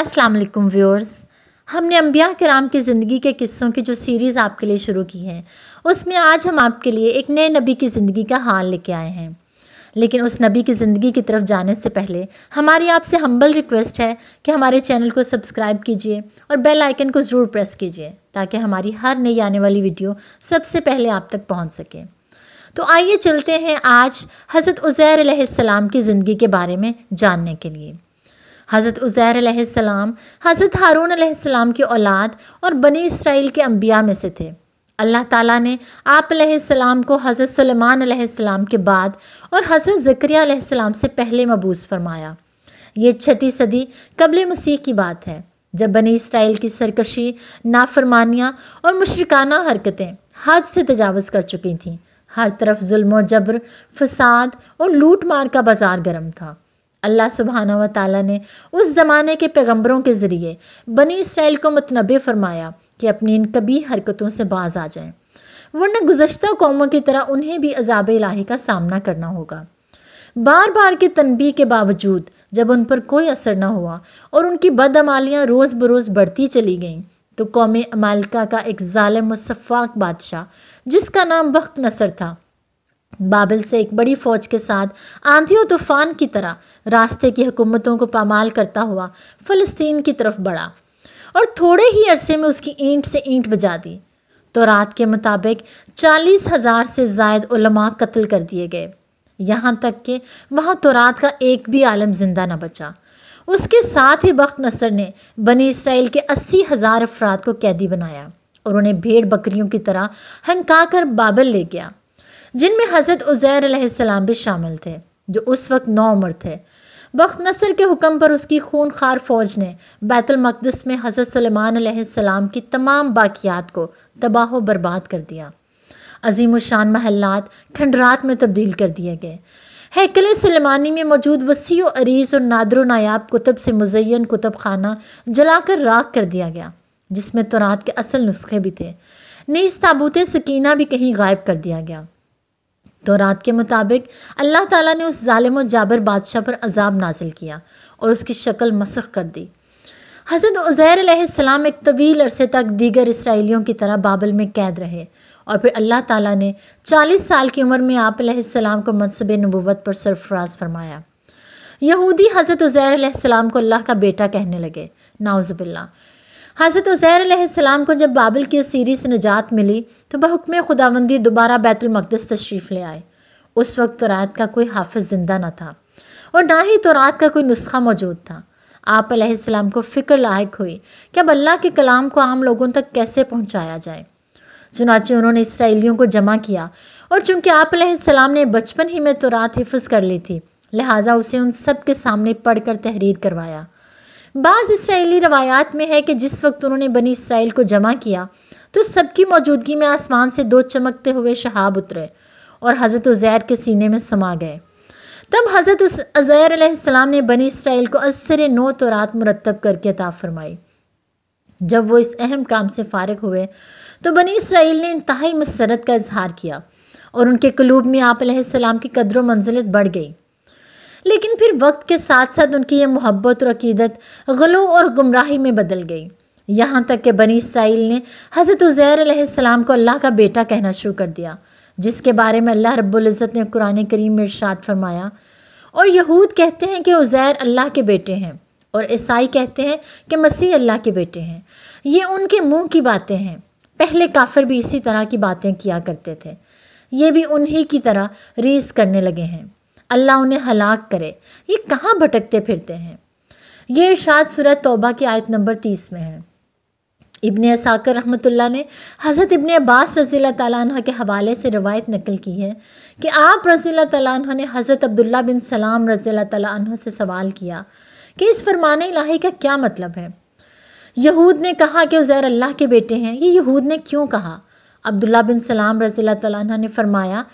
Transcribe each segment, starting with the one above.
अस्सलाम वालेकुम व्यूअर्स हमने अम्बिया कराम की ज़िंदगी के किस्सों की जो सीरीज़ आपके लिए शुरू की है उसमें आज हम आपके लिए एक नए नबी की ज़िंदगी का हाल लेके आए हैं लेकिन उस नबी की ज़िंदगी की तरफ जाने से पहले हमारी आपसे हम्बल रिक्वेस्ट है कि हमारे चैनल को सब्सक्राइब कीजिए और बेल आइकन को ज़रूर प्रेस कीजिए ताकि हमारी हर नई आने वाली वीडियो सबसे पहले आप तक पहुँच सके तो आइए चलते हैं आज हज़रत उज़ैर की ज़िंदगी के बारे में जानने के लिए हज़रत उज़ैर हज़रत हारून की औलाद और बनी इसराइल के अम्बिया में से थे अल्लाह ताला ने आप सलाम को हज़रत सलेमान सलाम के बाद और हज़रत ज़क्रिया सलाम से पहले मबूस फरमाया ये छठी सदी कबल मसीह की बात है जब बनी इसराइल की सरकशी नाफरमानियाँ और मशरकाना हरकतें हद से तजावज़ कर चुकी थीं हर तरफ जुल्म जबर फसाद और लूट मार का बाज़ार गर्म था अल्लाह सुबहाना व ताली ने उस ज़माने के पैगम्बरों के ज़रिए बनी इसराइल को मतनब फरमाया कि अपनी इन कभी हरकतों से बाज आ जाएँ वरना गुज्त कौमों की तरह उन्हें भी अजाब इलाही का सामना करना होगा बार बार की तनबी के बावजूद जब उन पर कोई असर न हुआ और उनकी बदअमालियाँ रोज़ बरोज़ बढ़ती चली गईं तो कौम अमालिका का एक ालम व शफाक बादशाह जिसका नाम वक्त नसर था बाबिल से एक बड़ी फौज के साथ आंधी और तूफान की तरह रास्ते की हुकूमतों को पामाल करता हुआ फ़लस्तीन की तरफ बढ़ा और थोड़े ही अरसे में उसकी ईंट से ईंट बजा दी तो रात के मुताबिक चालीस हज़ार से जायद उलमा कत्ल कर दिए गए यहाँ तक कि वहाँ तो रात का एक भी आलम ज़िंदा न बचा उसके साथ ही वक्त नसर ने बनी इसराइल के अस्सी हज़ार अफराद को कैदी बनाया और उन्हें भेड़ बकरियों की तरह हंका कर बाबल ले गया जिनमें हज़रत उज़ैर भी शामिल थे जो उस वक्त नौ उम्र थे बख्त नसर के हुक्म पर उसकी खून खार फौज ने बैतुलमक़दस में हज़रत अलैहिस्सलाम की तमाम बाकियात को तबाह व बर्बाद कर दिया अजीम शान महल्लात खंडरात में तब्दील कर दिए गए हैकल सलेमानी में मौजूद वसी अरीज़ और नादर नायाब कुतब से मुजैन कुतब खाना जलाकर राख कर दिया गया जिसमें तोरात के असल नुस्खे भी थे नीज ताबूत सकीना भी कहीं गायब कर दिया गया तो रात के मुताबिक अल्लाह ताला ने उस ालिम जाबर बादशाह पर अजाब नाजिल किया और उसकी शक्ल मसख कर दी हज़रत उज़ैर अलैहिस्सलाम एक तवील अरसे तक दीगर इसराइलियों की तरह बाबल में कैद रहे और फिर अल्लाह ताला ने 40 साल की उम्र में आप अलैहिस्सलाम को मनसब नबूवत पर सरफराज फरमाया यहूदी हज़रत उज़ैर अलैहिस्सलाम को अल्लाह का बेटा कहने लगे नाउज़बिल्ला हज़रत उसैर को जब बाबिल की सीरी से निजात मिली तो बहुकम खुदाबंदी दोबारा बैतुलमक़दस तशरीफ़ ले आए उस वक्त तौरात तो का कोई हाफ ज़िंदा न था और ना ही तौरात तो का कोई नुस्खा मौजूद था आप आपलम को फ़िक्र लायक हुई कि अब अल्लाह के कलाम को आम लोगों तक कैसे पहुँचाया जाए चुनाचे उन्होंने इसराइलियों को जमा किया और चूँकि आप ने बचपन ही में तो रात हिफ कर ली थी लिहाजा उसे उन सब के सामने पढ़ कर तहरीर करवाया बाज़ इसराइली रवायात में है कि जिस वक्त उन्होंने बनी इसराइल को जमा किया तो सबकी मौजूदगी में आसमान से दो चमकते हुए शहाब उतरे और हज़रत उज़ैर के सीने में समा गए तब हज़रत उज़ैर ने बनी इसराइल को असर नो तो रात मुरतब करके ता फरमाई जब वो इस अहम काम से फारग हुए तो बनी इसराइल ने इंतहाई मसरत का इजहार किया और उनके कलूब में आप की कदर मंजिलत बढ़ गई लेकिन फिर वक्त के साथ साथ उनकी ये मोहब्बत और अकीदत गलो और गुमराही में बदल गई यहाँ तक कि बनी इसराइल ने हज़रत उज़ैर को अल्लाह का बेटा कहना शुरू कर दिया जिसके बारे में अल्लाह रब्ज़त ने कुरान करीम में इर्शाद फरमाया और यहूद कहते हैं कि उज़ैर अल्लाह के बेटे हैं और ईसाई कहते हैं कि मसीह अल्लाह के बेटे हैं ये उनके मुँह की बातें हैं पहले काफिर भी इसी तरह की बातें किया करते थे ये भी उन्हीं की तरह रीस करने लगे हैं अल्लाह उन्हें हलाक करे ये कहाँ भटकते फिरते हैं ये इर्शाद सूरत तौबा की आयत नंबर तीस में है इबन असाकर रहमतुल्ला ने हज़रत इबन अब्बास रज़ी तला के हवाले से रवायत नकल की है कि आप रज़ी तला ने हज़रत अब्दुल्ला बिन सलाम रज़ी तला से सवाल किया कि इस फरमान इलाही का क्या मतलब है यहूद ने कहा कि उज़ैर अल्लाह के बेटे हैं ये यहूद ने क्यों कहा अब्दुल्ला बिन सलाम रज़ी तला ने फरमाया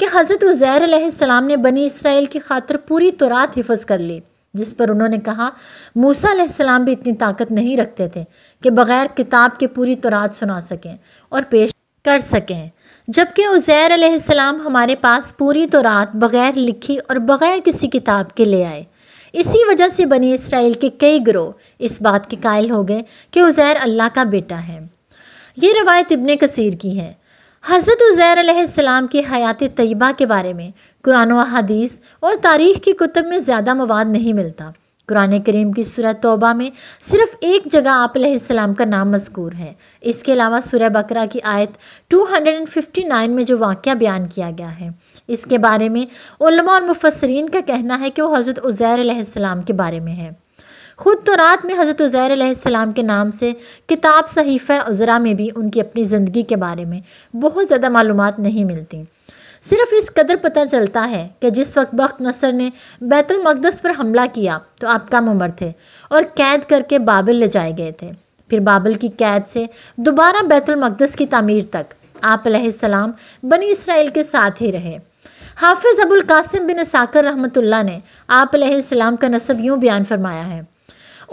कि हज़रत उज़ैर ने बनी इसराइल की खातर पूरी तोरात हिफज कर ली जिस पर उन्होंने कहा मूसा सलाम भी इतनी ताकत नहीं रखते थे कि बग़ैर किताब के पूरी तोरात सुना सकें और पेश कर सकें जबकि उज़ैर सलाम हमारे पास पूरी तोरात बग़ैर लिखी और बग़ैर किसी किताब के ले आए इसी वजह से बनी इसराइल के कई ग्रोह इस बात के कायल हो गए कि उज़ैर अल्लाह का बेटा है ये रवायत इबन कसीर की है हज़रत उज़ैर के हयात तयबा के बारे में कुरान हदीस और तारीख़ की कुतब में ज़्यादा मवाद नहीं मिलता कुरान करीम की सूरह तोबा में सिर्फ एक जगह आप का नाम मजकूर है इसके अलावा सूरह बकरा की आयत 259 में जो वाक़ बयान किया गया है इसके बारे में और मुफसरीन का कहना है कि वो हज़रत उज़ैर के बारे में है ख़ुद तो रात में हज़रत उज़ैर के नाम से किताब सहीफ़ उज़रा में भी उनकी अपनी ज़िंदगी के बारे में बहुत ज़्यादा मालूम नहीं मिलती सिर्फ इस कदर पता चलता है कि जिस वक्त बख्त नसर ने बैतुलमक़दस पर हमला किया तो आप कम उम्र थे और कैद करके बाबिल ले जाए गए थे फिर बाबिल की कैद से दोबारा बैतुलमक़दस की तमीर तक आप सलाम बनी इसराइल के साथ ही रहे हाफिज़ अबुल कासिम बिन साकर रहमतुल्ला ने आप सलाम का नसब यूँ बयान फरमाया है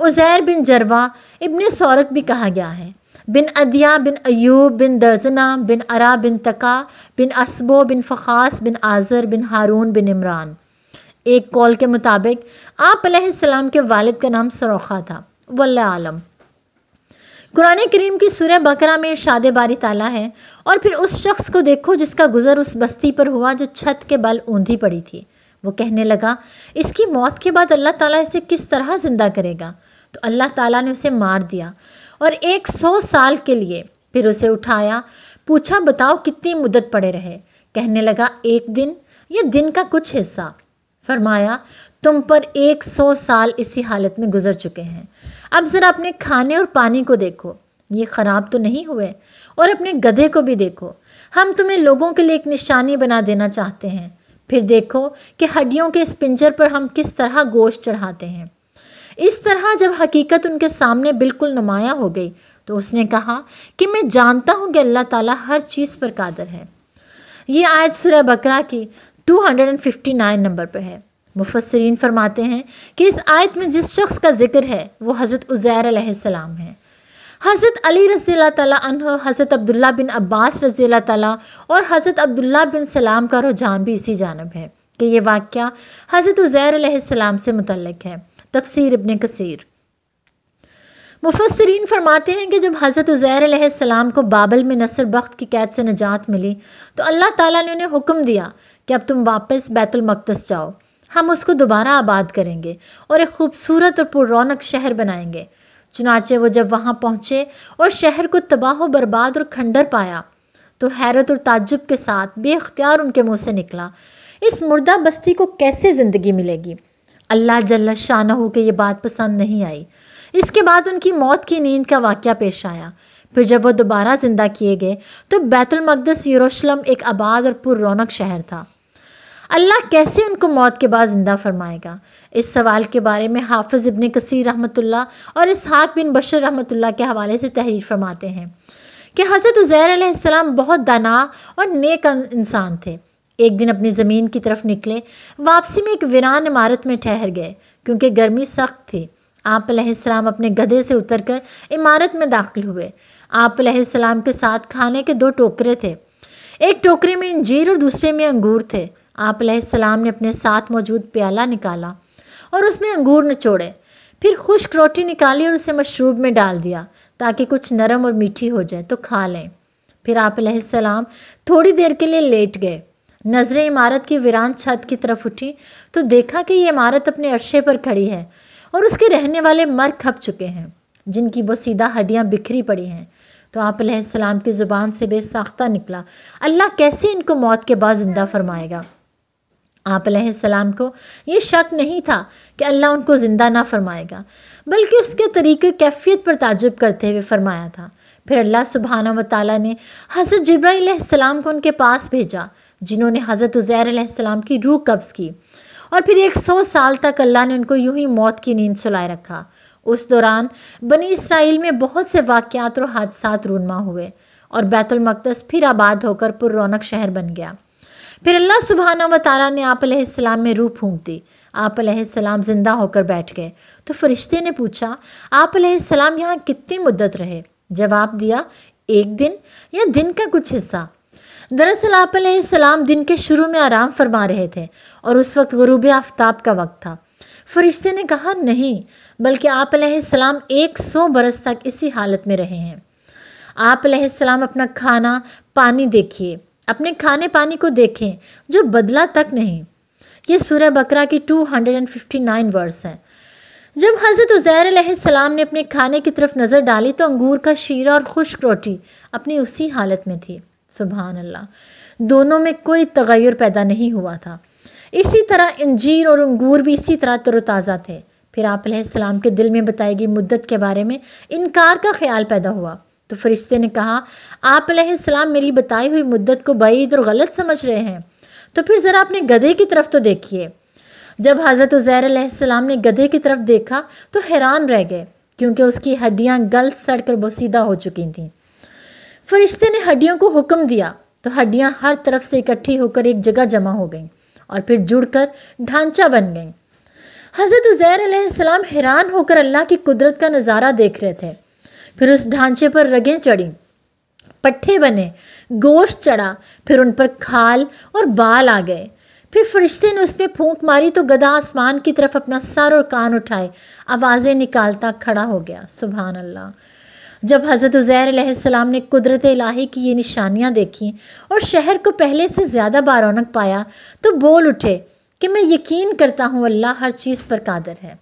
उज़ैर बिन जरवा इब्ने सौरक भी कहा गया है बिन अदिया बिन अयूब बिन दर्जना बिन अरा बिन तका बिन असबो बिन फ़ास बिन आज़र बिन हारून बिन इमरान एक कॉल के मुताबिक आप सलाम के वालिद का नाम सरोखा था वल आलम कुरान करीम की सूर्य बकरा में शाद बारी ताला है और फिर उस शख्स को देखो जिसका गुज़र उस बस्ती पर हुआ जो छत के बल ऊंधी पड़ी थी वो कहने लगा इसकी मौत के बाद अल्लाह ताला इसे किस तरह ज़िंदा करेगा तो अल्लाह ताला ने उसे मार दिया और एक सौ साल के लिए फिर उसे उठाया पूछा बताओ कितनी मुद्दत पड़े रहे कहने लगा एक दिन या दिन का कुछ हिस्सा फरमाया तुम पर एक सौ साल इसी हालत में गुजर चुके हैं अब ज़रा अपने खाने और पानी को देखो ये ख़राब तो नहीं हुए और अपने गधे को भी देखो हम तुम्हें लोगों के लिए एक निशानी बना देना चाहते हैं फिर देखो कि हड्डियों के इस पिंजर पर हम किस तरह गोश्त चढ़ाते हैं इस तरह जब हकीकत उनके सामने बिल्कुल नुमाया हो गई तो उसने कहा कि मैं जानता हूँ कि अल्लाह ताला हर चीज़ पर कादर है ये आयत सुरह बकरा की 259 नंबर पर है मुफसरीन फरमाते हैं कि इस आयत में जिस शख्स का जिक्र है वो हज़रत उज़ैर सलाम है हज़रत अली रज़ी तह हज़रत अब्दुल्ला बिन अब्बास रज़ी तला और हज़रत अब्दुल्ला बिन सलाम का रुझान भी इसी जानब है कि ये वाक़ हज़रत उज़ैर सलाम से मुतलक है तफसर इबन कसर मुफसरीन फरमाते हैं कि जब हज़रत उज़ैर आसमाम को बाबल में नसर बख्त की कैद से नजात मिली तो अल्लाह ताला ने उन्हें हुक्म दिया कि अब तुम वापस बैतुलमक़दस जाओ हम उसको दोबारा आबाद करेंगे और एक खूबसूरत और पुरौनक शहर बनाएंगे चुनाचे वो जब वहाँ पहुँचे और शहर को तबाह बर्बाद और खंडर पाया तो हैरत और ताजुब के साथ बेख्तियार उनके मुँह से निकला इस मुर्दा बस्ती को कैसे ज़िंदगी मिलेगी अल्लाह जल्ला शाह के ये बात पसंद नहीं आई इसके बाद उनकी मौत की नींद का वाक़ पेश आया फिर जब वह दोबारा ज़िंदा किए गए तो बैतुलमकदस यरूशलेम एक आबाद और पुर रौनक शहर था अल्लाह कैसे उनको मौत के बाद ज़िंदा फरमाएगा इस सवाल के बारे में हाफिज़ इबन कसीर रहमतुल्ला और इसहाक बिन बशर रहमतुल्ला के हवाले से तहरीर फरमाते हैं कि हज़रत उज़ैर बहुत दाना और नेक इंसान थे एक दिन अपनी ज़मीन की तरफ निकले वापसी में एक वीरान इमारत में ठहर गए क्योंकि गर्मी सख्त थी आप सलाम अपने गधे से उतरकर इमारत में दाखिल हुए आप सलाम के साथ खाने के दो टोकरे थे एक टोकरे में इंजीर और दूसरे में अंगूर थे आप सलाम ने अपने साथ मौजूद प्याला निकाला और उसमें अंगूर निचोड़े फिर खुश्क रोटी निकाली और उसे मशरूब में डाल दिया ताकि कुछ नरम और मीठी हो जाए तो खा लें फिर आप सलाम थोड़ी देर के लिए लेट गए नज़रें इमारत की वीरान छत की तरफ उठी तो देखा कि ये इमारत अपने अरशे पर खड़ी है और उसके रहने वाले मर खप चुके हैं जिनकी वो सीधा हड्डियाँ बिखरी पड़ी हैं तो आप सलाम की ज़ुबान से बेसाख्ता निकला अल्लाह कैसे इनको मौत के बाद ज़िंदा फरमाएगा आप सलाम को ये शक नहीं था कि अल्लाह उनको ज़िंदा ना फरमाएगा बल्कि उसके तरीक़े कैफियत पर ताजुब करते हुए फरमाया था फिर अल्लाह सुबहाना व ताली ने हज़रत जब्राईसम को उनके पास भेजा जिन्होंने हज़रत उज़ैर की रूह कब्ज़ की और फिर एक सौ साल तक अल्लाह ने उनको यूं ही मौत की नींद सुलाए रखा उस दौरान बनी इसराइल में बहुत से वाक़ात और हादसा रूनमा हुए और बैतुलमक़दस फिर आबाद होकर पुर रौनक शहर बन गया फिर अल्लाह सुबहाना व तारा ने आप सलाम में रूह फूँक दी आप सलाम ज़िंदा होकर बैठ गए तो फरिश्ते ने पूछा आप सलाम यहाँ कितनी मुद्दत रहे जवाब दिया एक दिन या दिन का कुछ हिस्सा दरअसल आप सलाम दिन के शुरू में आराम फरमा रहे थे और उस वक्त गरूब आफ्ताब का वक्त था फरिश्ते ने कहा नहीं बल्कि आप सलाम एक सौ बरस तक इसी हालत में रहे हैं आप सलाम अपना खाना पानी देखिए अपने खाने पानी को देखें जो बदला तक नहीं ये सूर्य बकरा की 259 वर्स हैं जब हज़रत उज़ैर सलाम ने अपने खाने की तरफ नज़र डाली तो अंगूर का शीरा और खुश्क रोटी अपनी उसी हालत में थी सुबहान अल्लाह दोनों में कोई तगैर पैदा नहीं हुआ था इसी तरह इंजीर और अंगूर भी इसी तरह तरोताज़ा थे फिर आप सलाम के दिल में बताई गई मुद्दत के बारे में इनकार का ख्याल पैदा हुआ तो फरिश्ते ने कहा आप सलाम मेरी बताई हुई मुद्दत को बईद और गलत समझ रहे हैं तो फिर ज़रा अपने गधे की तरफ तो देखिए जब हज़रत उज़ैर सलाम ने गधे की तरफ देखा तो हैरान रह गए क्योंकि उसकी हड्डियाँ गल सड़ कर बसीदा हो चुकी थीं फरिश्ते ने हड्डियों को हुक्म दिया तो हड्डियाँ हर तरफ से इकट्ठी होकर एक जगह जमा हो गईं और फिर जुड़कर ढांचा बन गईं हज़रत उज़ैर सलाम हैरान होकर अल्लाह की कुदरत का नज़ारा देख रहे थे फिर उस ढांचे पर रगें चढ़ी पट्ठे बने गोश्त चढ़ा फिर उन पर खाल और बाल आ गए फिर फरिश्ते ने उस पर फूंक मारी तो गधा आसमान की तरफ अपना सर और कान उठाए आवाज़ें निकालता खड़ा हो गया सुबहान अल्लाह जब हज़रत उज़ैर ने कुदरत इलाही की ये निशानियाँ देखीं और शहर को पहले से ज़्यादा बारौनक पाया तो बोल उठे कि मैं यकीन करता हूँ अल्लाह हर चीज़ पर कादर है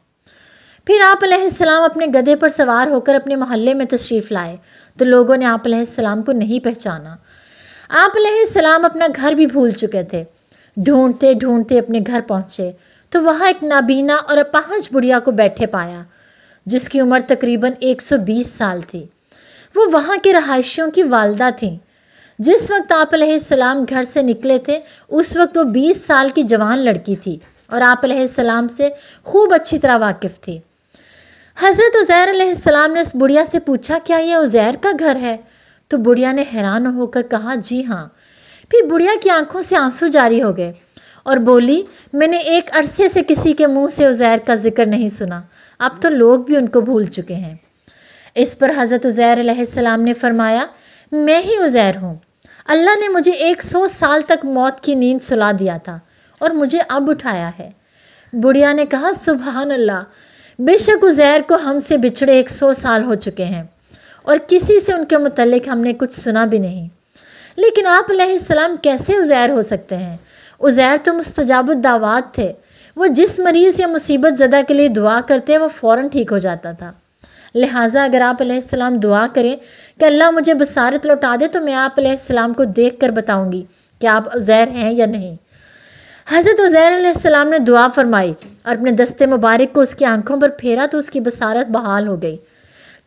फिर आप सलाम अपने गधे पर सवार होकर अपने मोहल्ले में तशरीफ़ लाए तो लोगों ने आप सलाम को नहीं पहचाना आप सलाम अपना घर भी भूल चुके थे ढूंढते ढूंढते अपने घर पहुँचे तो वहाँ एक नाबीना और अपाहज बुढ़िया को बैठे पाया जिसकी उम्र तकरीबन 120 साल थी वो वहाँ के रहायशियों की वालदा थी जिस वक्त आप सलाम घर से निकले थे उस वक्त वो 20 साल की जवान लड़की थी और आप सलाम से खूब अच्छी तरह वाकिफ़ थी हज़रत उज़ैर अलैहिस्सलाम ने उस बुढ़िया से पूछा क्या यह उज़ैर का घर है तो बुढ़िया ने हैरान होकर कहा जी हाँ फिर बुढ़िया की आंखों से आंसू जारी हो गए और बोली मैंने एक अरसे से किसी के मुंह से उज़ैर का जिक्र नहीं सुना अब तो लोग भी उनको भूल चुके हैं इस पर हज़रत उज़ैर अलैहिस्सलाम ने फरमाया मैं ही उज़ैर हूँ अल्लाह ने मुझे एक सौ साल तक मौत की नींद सुला दिया था और मुझे अब उठाया है बुढ़िया ने कहा सुबहान अल्लाह बेशक उज़ैर को हमसे बिछड़े एक सौ साल हो चुके हैं और किसी से उनके मतलब हमने कुछ सुना भी नहीं लेकिन आप सलाम कैसे उज़ैर हो सकते हैं उज़ैर तो दावात थे वो जिस मरीज़ या मुसीबत ज़दा के लिए दुआ करते हैं वो फ़ौर ठीक हो जाता था लिहाजा अगर आप सलाम दुआ करें कि अल्लाह मुझे बसारत लौटा दे तो मैं आप सलाम को देख कर बताऊँगी कि आप उज़ैर हैं या नहीं हज़रत उज़ैर ने दुआ फरमाई और अपने दस्ते मुबारक को उसकी आंखों पर फेरा तो उसकी बसारत बहाल हो गई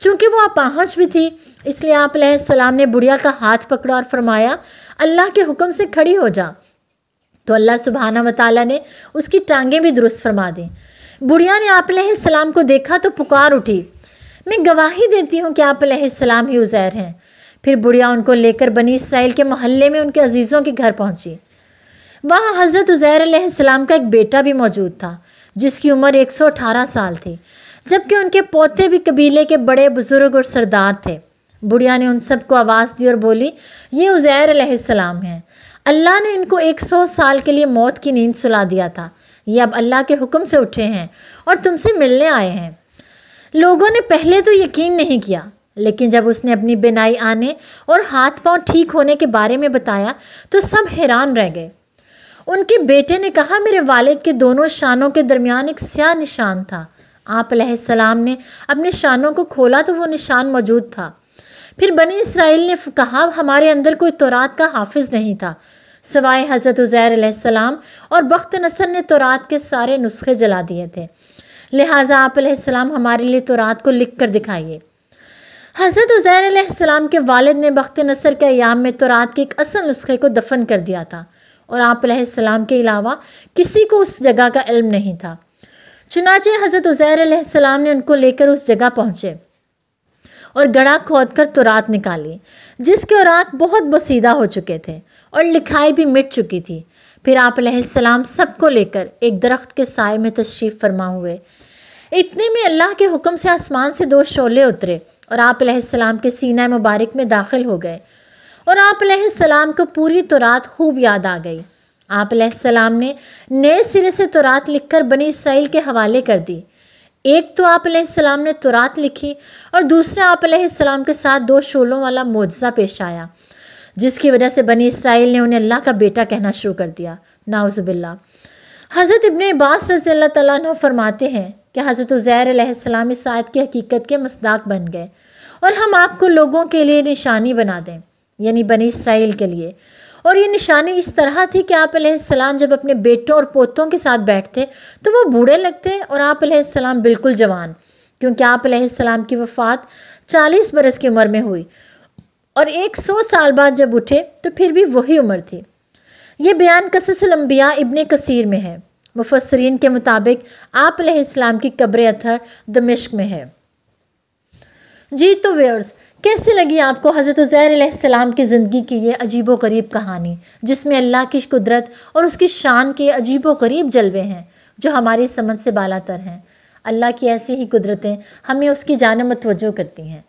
चूँकि वो अपाहज भी थी इसलिए आप सलाम ने बुढ़िया का हाथ पकड़ा और फरमाया अल्लाह के हुक्म से खड़ी हो जा तो अल्लाह सुबहाना वाली ने उसकी टांगें भी दुरुस्त फरमा दी बुढ़िया ने आप सलाम को देखा तो पुकार उठी मैं गवाही देती हूँ कि आप सलाम ही उज़ैर हैं फिर बुढ़िया उनको लेकर बनी इसराइल के महल्ले में उनके अजीज़ों के घर पहुँची वहाँ हज़रत उज़ैर का एक बेटा भी मौजूद था जिसकी उम्र 118 साल थी जबकि उनके पोते भी कबीले के बड़े बुज़ुर्ग और सरदार थे बुढ़िया ने उन सबको आवाज़ दी और बोली ये उज़ैर हैं अल्लाह ने इनको 100 साल के लिए मौत की नींद सुला दिया था ये अब अल्लाह के हुक्म से उठे हैं और तुमसे मिलने आए हैं लोगों ने पहले तो यकीन नहीं किया लेकिन जब उसने अपनी बिनाई आने और हाथ पांव ठीक होने के बारे में बताया तो सब हैरान रह गए उनके बेटे ने कहा मेरे वालिद के दोनों शानों के दरमियान एक स्या निशान था आप सलाम ने अपने शानों को खोला तो वो निशान मौजूद था फिर बनी इसराइल ने कहा हमारे अंदर कोई तोरात का हाफिज नहीं था सवाए हज़रत उज़ैर सलाम और बख्त नसर ने तोरात के सारे नुस्खे जला दिए थे लिहाजा आप सलाम हमारे लिए तोरात को लिख कर दिखाइए हज़रत उज़ैर सलाम के वालिद ने बख्त नसर के अयाम में तोरात के एक असल नुस्खे को दफन कर दिया था और आप सलाम के अलावा किसी को उस जगह का इल्म नहीं था चुनाचे हज़रत उज़ैर सलाम ने उनको लेकर उस जगह पहुँचे और गड़ा खोद कर तुरात निकाली जिसके औरात बहुत बसीदा हो चुके थे और लिखाई भी मिट चुकी थी फिर आप सलाम सबको लेकर एक दरख्त के साय में तशरीफ़ फरमा हुए इतने में अल्लाह के हुक्म से आसमान से दो शोले उतरे और आप सलाम के सीना मुबारक में दाखिल हो गए और आप सलाम को पूरी तौरात खूब याद आ गई आप सलाम ने नए सिरे से तौरात लिखकर बनी इसराइल के हवाले कर दी एक तो आप सलाम ने तौरात लिखी और दूसरा आप सलाम के साथ दो शोलों वाला मुआवजा पेश आया जिसकी वजह से बनी इसराइल ने उन्हें अल्लाह का बेटा कहना शुरू कर दिया नाउज़बिल्ला हज़रत इब्न अब्बास रज़ी अल्लाह तु फरमाते हैं कि हज़रत उज़ैर इस आयत की हकीकत के मसदाक बन गए और हम आपको लोगों के लिए निशानी बना दें यानी बनी इसराइल के लिए और ये निशानी इस तरह थी कि आप सलाम जब अपने बेटों और पोतों के साथ बैठते तो वो बूढ़े लगते और आप सलाम बिल्कुल जवान क्योंकि आप सलाम की वफ़ात चालीस बरस की उम्र में हुई और एक सौ साल बाद जब उठे तो फिर भी वही उम्र थी ये बयान कससलम्बिया इबन कसीर में है मुफसरीन के मुताबिक आप की कब्र अथर दमिश्क में है जी तो वेयर्स कैसे लगी आपको हज़रत उज़ैर की ज़िंदगी की ये अजीब व गरीब कहानी जिसमें अल्लाह की कुदरत और उसकी शान के अजीब गरीब जलवे हैं जो हमारी समझ से बालातर हैं अल्लाह की ऐसी ही कुदरतें हमें उसकी जान मतवजो करती हैं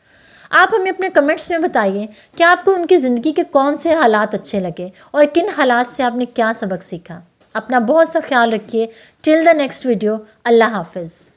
आप हमें अपने कमेंट्स में बताइए कि आपको उनकी ज़िंदगी के कौन से हालात अच्छे लगे और किन हालात से आपने क्या सबक सीखा अपना बहुत सा ख्याल रखिए टिल द नेक्स्ट वीडियो अल्लाह हाफिज़